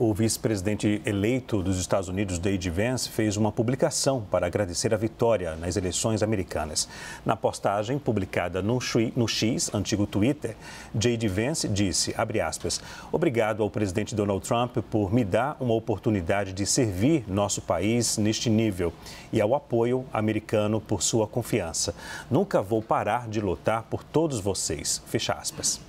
O vice-presidente eleito dos Estados Unidos, Dade Vance, fez uma publicação para agradecer a vitória nas eleições americanas. Na postagem publicada no, Xui, no X, antigo Twitter, Jade Vance disse, aspas, obrigado ao presidente Donald Trump por me dar uma oportunidade de servir nosso país neste nível e ao apoio americano por sua confiança. Nunca vou parar de lutar por todos vocês. Fecha aspas.